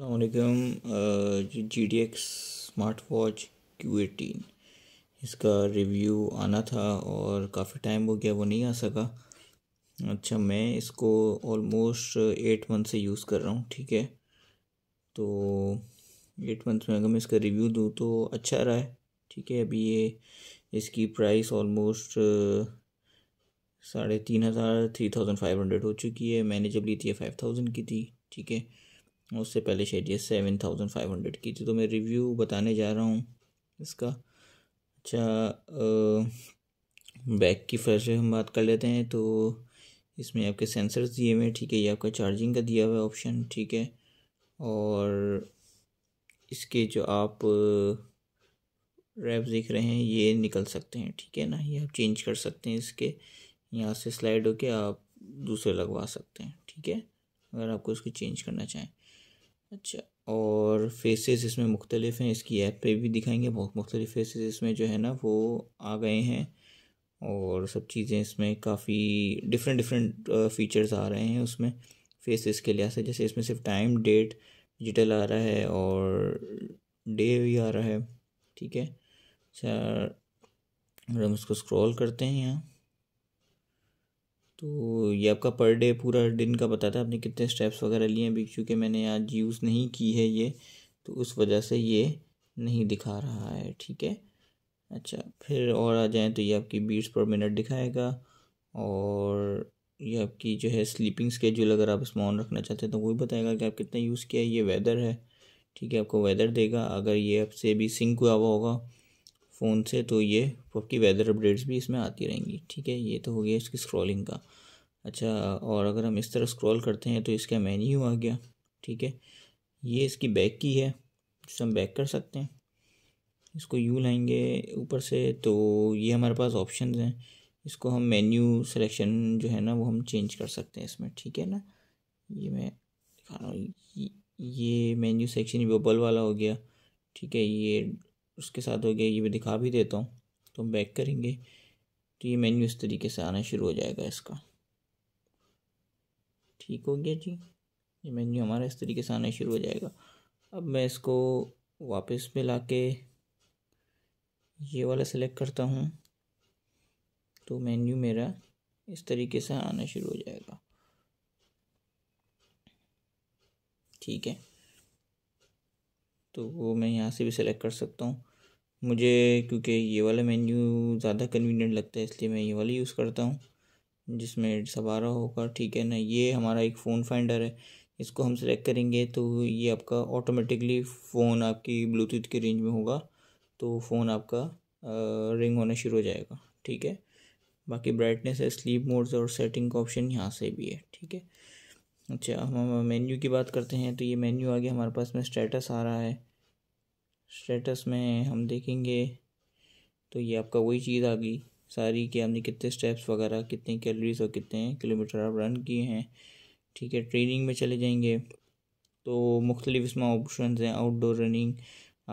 अलकुम G D X smart watch Q eighteen इसका review आना था और काफ़ी टाइम हो गया वो नहीं आ सका अच्छा मैं इसको ऑलमोस्ट एट मंथ से यूज़ कर रहा हूँ ठीक है तो एट मंथ में अगर मैं इसका रिव्यू दूँ तो अच्छा रहा है ठीक है अभी ये इसकी प्राइस ऑलमोस्ट साढ़े तीन हज़ार थ्री थाउजेंड फाइव हंड्रेड हो चुकी है मैंने जब ली थी फाइव थाउजेंड की थी ठीक है उससे पहले शायद ये सेवन थाउजेंड फाइव हंड्रेड की थी तो मैं रिव्यू बताने जा रहा हूँ इसका अच्छा बैक की फ्लैश हम बात कर लेते हैं तो इसमें आपके सेंसर्स दिए हुए ठीक है ये आपका चार्जिंग का दिया हुआ है ऑप्शन ठीक है और इसके जो आप रैप देख रहे हैं ये निकल सकते हैं ठीक है ना ये आप चेंज कर सकते हैं इसके यहाँ से स्लाइड होके आप दूसरे लगवा सकते हैं ठीक है अगर आपको इसको चेंज करना चाहें अच्छा और फेसेस इसमें मुख्तलिफ हैं इसकी ऐप पे भी दिखाएंगे बहुत मुख्तलिफ फेसेस इसमें जो है ना वो आ गए हैं और सब चीज़ें इसमें काफ़ी डिफरेंट डिफरेंट फीचर्स आ रहे हैं उसमें फेसेस के लिहाज से जैसे इसमें सिर्फ टाइम डेट डिजिटल आ रहा है और डे भी आ रहा है ठीक है अच्छा हम इसको स्क्रॉल करते हैं यहाँ तो ये आपका पर डे पूरा दिन का बताता है आपने कितने स्टेप्स वगैरह लिए हैं बिक चूँकि मैंने आज यूज़ नहीं की है ये तो उस वजह से ये नहीं दिखा रहा है ठीक है अच्छा फिर और आ जाएँ तो ये आपकी बीट्स पर मिनट दिखाएगा और ये आपकी जो है स्लीपिंग स्केड्यूल अगर आप इसमें ऑन रखना चाहते हैं तो वो भी बताएगा कि आप कितना यूज़ किया है ये वेदर है ठीक है आपको वेदर देगा अगर ये आपसे भी सिंक हुआ हुआ होगा फ़ोन से तो ये आपकी वेदर अपडेट्स भी इसमें आती रहेंगी ठीक है ये तो हो गया इसकी स्क्रॉलिंग का अच्छा और अगर हम इस तरह स्क्रॉल करते हैं तो इसका मेन्यू आ गया ठीक है ये इसकी बैक की है जिससे हम बैक कर सकते हैं इसको यू लाएंगे ऊपर से तो ये हमारे पास ऑप्शंस हैं इसको हम मेन्यू सिलेक्शन जो है ना वो हम चेंज कर सकते हैं इसमें ठीक है ना ये मैं दिखा रहा हूँ ये मेन्यू सेक्शन बबल वाला हो गया ठीक है ये उसके साथ हो गया ये मैं दिखा भी देता हूँ तो हम बैक करेंगे तो ये मेन्यू इस तरीके से आना शुरू हो जाएगा इसका ठीक हो गया जी ये मेन्यू हमारा इस तरीके से आना शुरू हो जाएगा अब मैं इसको वापस में ला के ये वाला सेलेक्ट करता हूँ तो मेन्यू मेरा इस तरीके से आना शुरू हो जाएगा ठीक है तो वो मैं यहाँ से भी सेलेक्ट कर सकता हूँ मुझे क्योंकि ये वाला मेन्यू ज़्यादा कन्वीनियंट लगता है इसलिए मैं ये वाला यूज़ करता हूँ जिसमें सवारा होगा ठीक है ना ये हमारा एक फ़ोन फाइंडर है इसको हम सेलेक्ट करेंगे तो ये आपका ऑटोमेटिकली फ़ोन आपकी ब्लूटूथ के रेंज में होगा तो फ़ोन आपका रिंग होना शुरू हो जाएगा ठीक है बाकी ब्राइटनेस है स्लीप मोड्स और सेटिंग का ऑप्शन यहाँ से भी है ठीक है अच्छा हम मेन्यू की बात करते हैं तो ये मेन्यू आ गया हमारे पास में स्टेटस आ रहा है स्टेटस में हम देखेंगे तो ये आपका वही चीज़ आ गई सारी कि हमने कितने स्टेप्स वगैरह कितनी कैलोरीज और कितने किलोमीटर आप रन किए हैं ठीक है ट्रेनिंग में चले जाएंगे तो मुख्तलिफ इसमें ऑप्शन हैं आउटडोर रनिंग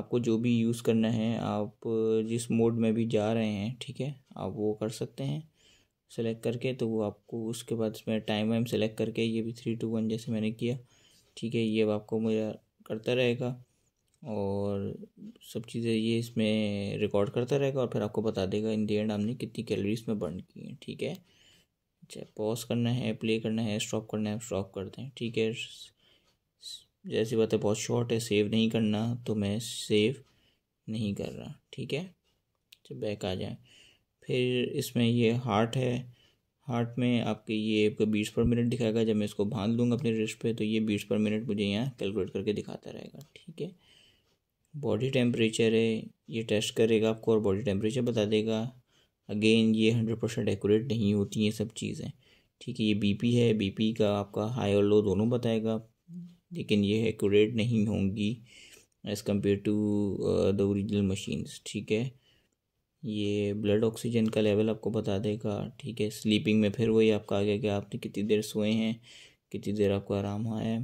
आपको जो भी यूज़ करना है आप जिस मोड में भी जा रहे हैं ठीक है आप वो कर सकते हैं सेलेक्ट करके तो वो आपको उसके बाद इसमें टाइम वाइम सेलेक्ट करके ये भी थ्री टू वन जैसे मैंने किया ठीक है ये अब आपको मेरा करता रहेगा और सब चीज़ें ये इसमें रिकॉर्ड करता रहेगा और फिर आपको बता देगा इन दी एंड हमने कितनी कैलोरीज में बर्न की हैं ठीक है चाहे अच्छा, पॉज करना है प्ले करना है स्टॉप करना है स्टॉप करते हैं ठीक है जैसी बात है बहुत शॉर्ट है सेव नहीं करना तो मैं सेव नहीं कर रहा ठीक है जब बैक आ जाए फिर इसमें ये हार्ट है हार्ट में आपके ये आपका बीस पर मिनट दिखाएगा जब मैं इसको बांध लूँगा अपने रिस्ट पे तो ये बीस पर मिनट मुझे यहाँ कैलकुलेट करके दिखाता रहेगा ठीक है बॉडी टेम्परेचर है ये टेस्ट करेगा आपको और बॉडी टेम्परेचर बता देगा अगेन ये हंड्रेड परसेंट एकूरेट नहीं होती हैं सब चीज़ें ठीक है ये बीपी है बीपी का आपका हाई और लो दोनों बताएगा लेकिन ये एक्यूरेट नहीं होंगी as compare to the original machines ठीक है ये ब्लड ऑक्सीजन का लेवल आपको बता देगा ठीक है स्लीपिंग में फिर वही आपका आ गया कि आपने कितनी देर सोए हैं कितनी देर आपको आराम आया है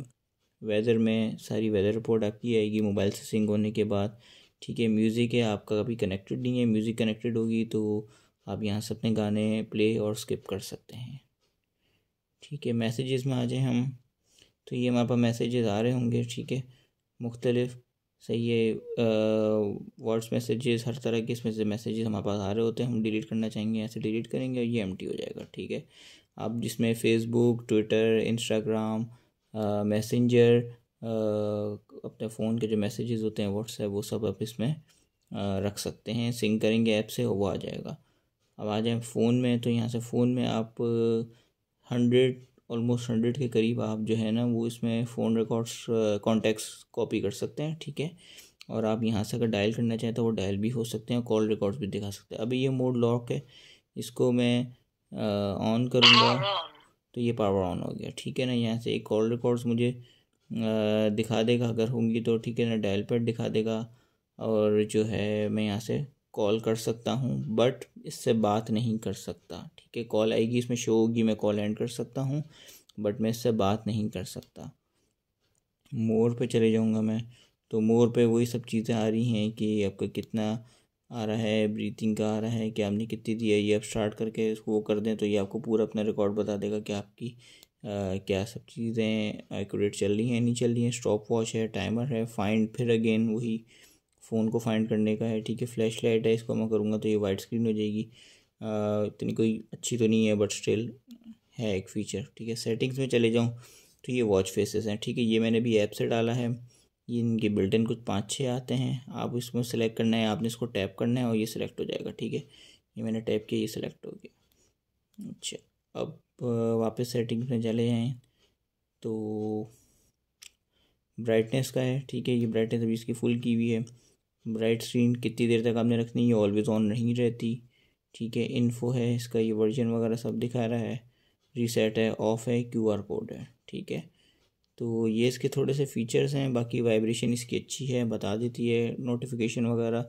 वेदर में सारी वेदर रिपोर्ट आपकी आएगी मोबाइल से सिंक होने के बाद ठीक है म्यूज़िक है आपका कभी कनेक्टेड नहीं है म्यूज़िक कनेक्टेड होगी तो आप यहाँ से अपने गाने प्ले और स्किप कर सकते हैं ठीक है मैसेजेस में आ जाए हम तो ये हमारे पास मैसेजेस आ रहे होंगे ठीक है मुख्तलिफ सही है वर्ड्स मैसेजेस हर तरह के इसमें से मैसेजेस हमारे पास आ रहे होते हैं हम डिलीट करना चाहेंगे ऐसे डिलीट करेंगे और ये एम हो जाएगा ठीक है आप जिसमें फेसबुक ट्विटर इंस्टाग्राम मैसेंजर अपने फ़ोन के जो मैसेजेस होते हैं व्हाट्सएप वो सब आप इसमें रख सकते हैं सिंक करेंगे ऐप से वो आ जाएगा अब आ जाए फ़ोन में तो यहाँ से फ़ोन में आप हंड्रेड ऑलमोस्ट हंड्रेड के करीब आप जो है ना वो इसमें फ़ोन रिकॉर्ड्स कॉन्टैक्ट्स कॉपी कर सकते हैं ठीक है और आप यहाँ से अगर डायल करना चाहें तो वो डायल भी हो सकते हैं कॉल रिकॉर्ड्स भी दिखा सकते हैं अभी ये मोड लॉक है इसको मैं ऑन करूँगा तो ये पावर ऑन हो गया ठीक है ना यहाँ से एक कॉल रिकॉर्ड्स मुझे दिखा देगा अगर होंगी तो ठीक है ना डायल पैड दिखा देगा और जो है मैं यहाँ से कॉल कर सकता हूँ बट इससे बात नहीं कर सकता ठीक है कॉल आएगी इसमें शो होगी मैं कॉल एंड कर सकता हूँ बट मैं इससे बात नहीं कर सकता मोर पे चले जाऊँगा मैं तो मोर पे वही सब चीज़ें आ रही हैं कि आपका कितना आ रहा है ब्रीथिंग का आ रहा है कि आपने कितनी दी है ये आप स्टार्ट करके इसको वो कर दें तो ये आपको पूरा अपना रिकॉर्ड बता देगा कि आपकी आ, क्या सब चीज़ें एक्यूरेट चल रही हैं नहीं चल रही हैं स्टॉप वॉच है टाइमर है फाइंड फिर अगेन वही फ़ोन को फाइंड करने का है ठीक है फ्लैश लाइट है इसको मैं करूँगा तो ये वाइट स्क्रीन हो जाएगी इतनी कोई अच्छी तो नहीं है बट स्टिल है एक फ़ीचर ठीक है सेटिंग्स में चले जाऊँ तो ये वॉच फेसेस हैं ठीक है ये मैंने भी ऐप से डाला है ये इनके बिल्टिन कुछ पाँच छः आते हैं आप इसमें सेलेक्ट करना है आपने इसको टैप करना है और ये सिलेक्ट हो जाएगा ठीक है ये मैंने टैप किया ये सिलेक्ट हो गया अच्छा अब वापस सेटिंग्स में चले जाएँ तो ब्राइटनेस का है ठीक है ये ब्राइटनेस अभी इसकी फुल की हुई है ब्राइट स्क्रीन कितनी देर तक आपने रखनी है ऑलवेज ऑन नहीं रहती ठीक है इन्फो है इसका ये वर्जन वगैरह सब दिखा रहा है रीसेट है ऑफ है क्यूआर कोड है ठीक है तो ये इसके थोड़े से फ़ीचर्स हैं बाकी वाइब्रेशन इसकी अच्छी है बता देती है नोटिफिकेशन वगैरह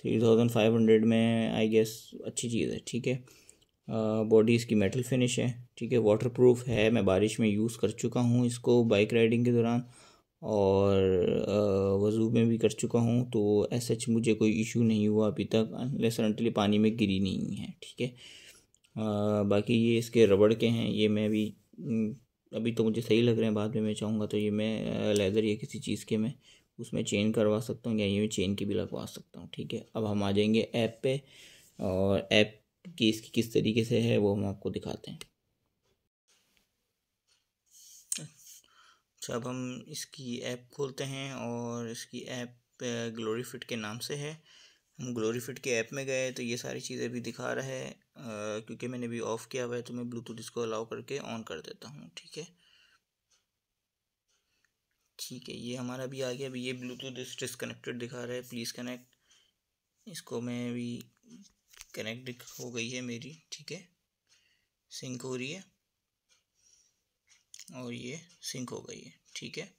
थ्री थाउजेंड फाइव हंड्रेड में आई गेस अच्छी चीज़ है ठीक है बॉडी इसकी मेटल फिनिश है ठीक है वाटर प्रूफ है मैं बारिश में यूज़ कर चुका हूँ इसको बाइक राइडिंग के दौरान और वज़ू में भी कर चुका हूँ तो एस एच मुझे कोई इशू नहीं हुआ अभी तक अनलेस पानी में गिरी नहीं है ठीक है बाकी ये इसके रबड़ के हैं ये मैं भी अभी तो मुझे सही लग रहे हैं बाद में मैं चाहूँगा तो ये मैं लेदर या किसी चीज़ के मैं उसमें चेन करवा सकता हूँ या ये मैं चेन की भी लगवा सकता हूँ ठीक है अब हम आ जाएंगे ऐप पे और ऐप की इसकी किस तरीके से है वो हम आपको दिखाते हैं अच्छा अब हम इसकी ऐप खोलते हैं और इसकी ऐप ग्लोरी फिट के नाम से है हम ग्लोरीफिट के ऐप में गए तो ये सारी चीज़ें भी दिखा रहा है क्योंकि मैंने भी ऑफ़ किया हुआ है तो मैं ब्लूटूथ इसको अलाउ करके ऑन कर देता हूँ ठीक है ठीक है ये हमारा भी आ गया अभी ये ब्लूटूथ इस डिसकनेक्टेड दिखा रहा है प्लीज़ कनेक्ट इसको मैं भी कनेक्ट हो गई है मेरी ठीक है सिंक हो रही है और ये सिंक हो गई है ठीक है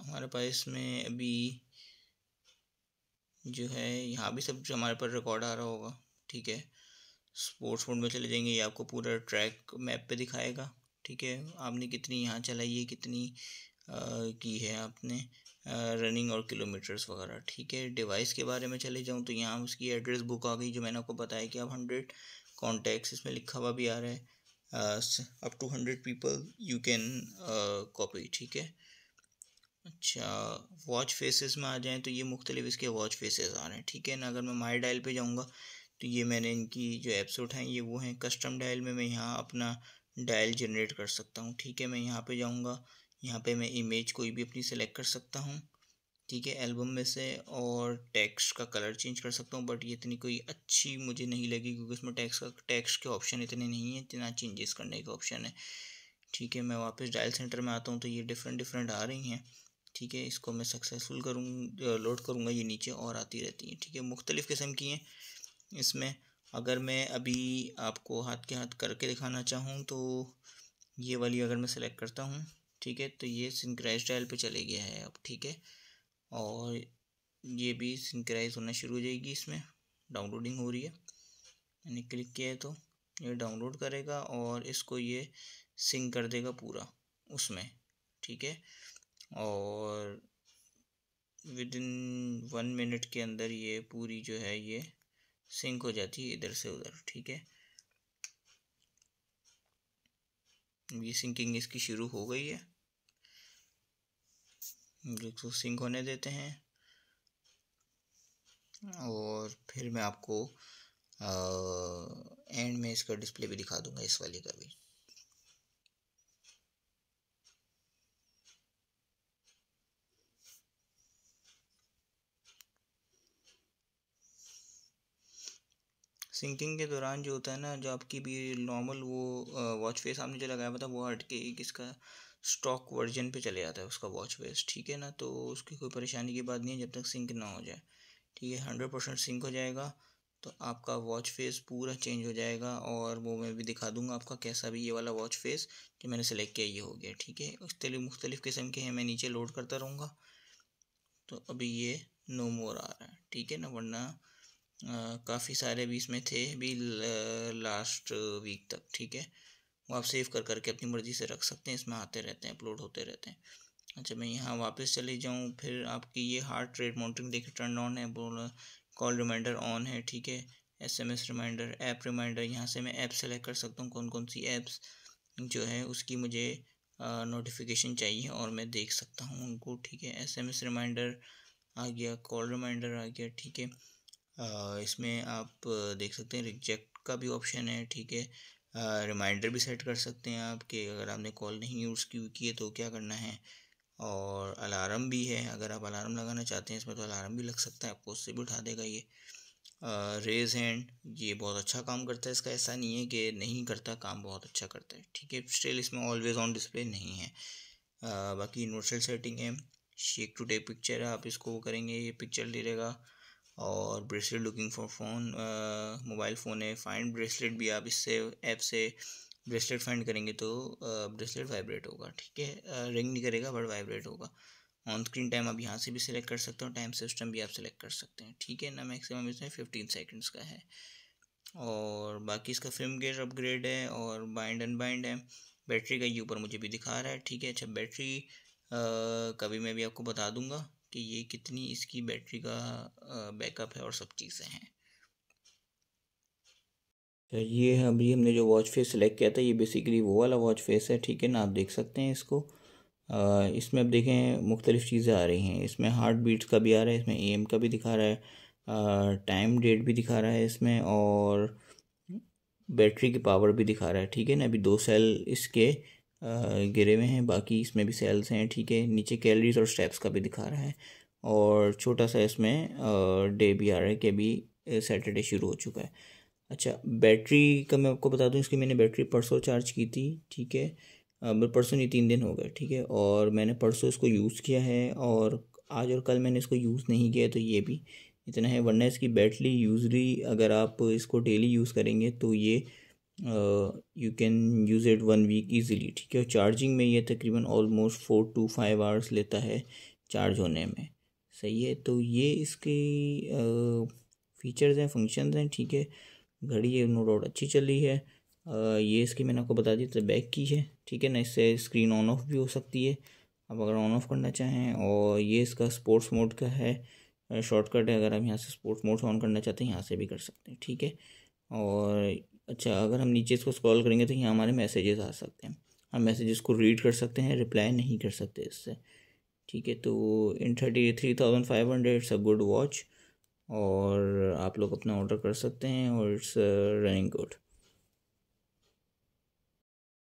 हमारे पास इसमें अभी जो है यहाँ भी सब जो हमारे पर रिकॉर्ड आ रहा होगा ठीक है स्पोर्ट्स मोड में चले जाएंगे ये आपको पूरा ट्रैक मैप पे दिखाएगा ठीक है आपने कितनी यहाँ चलाई है कितनी आ, की है आपने रनिंग और किलोमीटर्स वगैरह ठीक है डिवाइस के बारे में चले जाऊँ तो यहाँ उसकी एड्रेस बुक आ गई जो मैंने आपको बताया कि आप हंड्रेड कॉन्टैक्ट्स इसमें लिखा हुआ भी आ रहा है up to hundred people you can copy ठीक है अच्छा वॉच फेसेस में आ जाएँ तो ये मुख्तलिफ इसके वॉच फेसेस आ रहे हैं ठीक है ना अगर मैं माई डायल पे जाऊँगा तो ये मैंने इनकी जो एप्स उठाएँ ये वो हैं कस्टम डायल में मैं यहाँ अपना डायल जनरेट कर सकता हूँ ठीक है मैं यहाँ पे जाऊँगा यहाँ पे मैं इमेज कोई भी अपनी सेलेक्ट कर सकता हूँ ठीक है एल्बम में से और टेक्स्ट का कलर चेंज कर सकता हूँ बट ये इतनी कोई अच्छी मुझे नहीं लगी क्योंकि उसमें टैक्स का टैक्स के ऑप्शन इतने नहीं है इतना चेंजेस करने के ऑप्शन है ठीक है मैं वापस डायल सेंटर में आता हूँ तो ये डिफरेंट डिफरेंट आ रही हैं ठीक है इसको मैं सक्सेसफुल करूँ लोड करूँगा ये नीचे और आती रहती हैं ठीक है मुख्तलिफ़ किस्म की हैं इसमें अगर मैं अभी आपको हाथ के हाथ करके दिखाना चाहूँ तो ये वाली अगर मैं सेलेक्ट करता हूँ ठीक है तो ये सिंक्राइज डायल पे चले गया है अब ठीक है और ये भी सिंक्राइज होना शुरू हो जाएगी इसमें डाउनलोडिंग हो रही है मैंने क्लिक किया है तो ये डाउनलोड करेगा और इसको ये सिंक कर देगा पूरा उसमें ठीक है और विद इन वन मिनट के अंदर ये पूरी जो है ये सिंक हो जाती है इधर से उधर ठीक है ये सिंकिंग इसकी शुरू हो गई है इसको सिंक होने देते हैं और फिर मैं आपको एंड में इसका डिस्प्ले भी दिखा दूंगा इस वाले का भी सिंकिंग के दौरान जो होता है ना जो आपकी भी नॉर्मल वो वॉच फेस आपने जो लगाया हुआ था वो हट के एक इसका स्टॉक वर्जन पे चले जाता है उसका वॉच फेस ठीक है ना तो उसकी कोई परेशानी की बात नहीं है जब तक सिंक ना हो जाए ठीक है हंड्रेड परसेंट सिंक हो जाएगा तो आपका वॉच फेस पूरा चेंज हो जाएगा और वो मैं भी दिखा दूंगा आपका कैसा भी ये वाला वॉच फेस जो मैंने सेलेक्ट किया ये हो गया ठीक है उसके लिए मुख्तलिफ़ किस्म के हैं मैं नीचे लोड करता रहूँगा तो अभी ये नो मोर आ रहा है ठीक है ना वरना काफ़ी सारे भी इसमें थे भी लास्ट वीक तक ठीक है वो आप सेव कर करके अपनी मर्ज़ी से रख सकते हैं इसमें आते रहते हैं अपलोड होते रहते हैं अच्छा मैं यहाँ वापस चले जाऊँ फिर आपकी ये हार्ट रेट मॉनिटरिंग देखिए टर्न ऑन है बोल कॉल रिमाइंडर ऑन है ठीक है S M S reminder app reminder यहाँ से मैं ऐप सेलेक्ट कर सकता हूँ कौन कौन सी ऐप्स जो है उसकी मुझे नोटिफिकेशन चाहिए और मैं देख सकता हूँ उनको ठीक है एस एम एस रिमाइंडर आ गया कॉल रिमाइंडर आ गया ठीक है इसमें आप देख सकते हैं रिजेक्ट का भी ऑप्शन है ठीक है रिमाइंडर भी सेट कर सकते हैं आप कि अगर आपने कॉल नहीं यूज़ की है तो क्या करना है और अलार्म भी है अगर आप अलार्म लगाना चाहते हैं इसमें तो अलार्म भी लग सकता है आपको उससे भी उठा देगा ये रेज हैंड ये बहुत अच्छा काम करता है इसका ऐसा नहीं है कि नहीं करता काम बहुत अच्छा करता है ठीक है स्टिल इसमें ऑलवेज ऑन डिस्प्ले नहीं है आ, बाकी इनवर्सल सेटिंग है शेक टू डे पिक्चर है आप इसको करेंगे ये पिक्चर ले लेगा और bracelet looking for phone mobile phone है फाइंड ब्रेसलेट भी आप इससे ऐप से ब्रेसलेट फाइंड करेंगे तो ब्रेसलेट वाइब्रेट होगा ठीक है रिंग नहीं करेगा बट वाइब्रेट होगा ऑन स्क्रीन टाइम आप यहाँ से भी सिलेक्ट कर सकते हो टाइम सिस्टम भी आप सिलेक्ट कर सकते हैं ठीक है ना मैक्सिमम इसमें फिफ्टीन सेकेंड्स का है और बाकी इसका फिल्म गेयर अपग्रेड है और बाइंड एंड बाइंड है बैटरी का ये ऊपर मुझे भी दिखा रहा है ठीक है अच्छा बैटरी कभी मैं भी आपको बता दूंगा कि ये कितनी इसकी बैटरी का बैकअप है और सब चीज़ें हैं तो ये अभी हमने जो वॉच फेस सेलेक्ट किया था ये बेसिकली वो वाला वॉच फेस है ठीक है ना आप देख सकते हैं इसको इसमें अब देखें मुख्तलिफ़ चीज़ें आ रही हैं इसमें हार्ट बीट्स का भी आ रहा है इसमें एम का भी दिखा रहा है टाइम डेट भी दिखा रहा है इसमें और बैटरी की पावर भी दिखा रहा है ठीक है ना अभी दो सेल इसके गिरे हुए हैं बाकी इसमें भी सेल्स हैं ठीक है नीचे कैलरीज और स्टेप्स का भी दिखा रहा है और छोटा सा इसमें डे भी आ रहा है कि अभी सैटरडे शुरू हो चुका है अच्छा बैटरी का मैं आपको बता दूं इसकी मैंने बैटरी परसों चार्ज की थी ठीक है मेरे मतलब परसों नहीं तीन दिन हो गए ठीक है और मैंने परसों इसको यूज़ किया है और आज और कल मैंने इसको यूज़ नहीं किया तो ये भी इतना है वरना इसकी बैटरी यूजरी अगर आप इसको डेली यूज़ करेंगे तो ये you can use it one week easily ठीक है और चार्जिंग में ये तकरीबन almost four to five hours लेता है चार्ज होने में सही है तो ये इसके फीचर्स हैं फंक्शन हैं ठीक है घड़ी ये नो डाउट अच्छी चली है आ, ये इसकी मैंने आपको बता दी तो बैक की है ठीक है ना इससे स्क्रीन ऑन ऑफ भी हो सकती है आप अगर ऑन ऑफ करना चाहें और ये इसका स्पोर्ट्स मोड का है शॉर्टकट है अगर आप यहाँ से स्पोर्ट्स मोड ऑन करना चाहते हैं यहाँ से भी कर सकते हैं ठीक है और अच्छा अगर हम नीचे इसको स्क्रॉल करेंगे तो यहाँ हमारे मैसेजेस आ सकते हैं हम मैसेजेस को रीड कर सकते हैं रिप्लाई नहीं कर सकते इससे ठीक है तो in thirty three thousand five hundred it's a good watch और आप लोग अपना ऑर्डर कर सकते हैं और इट्स रनिंग गुड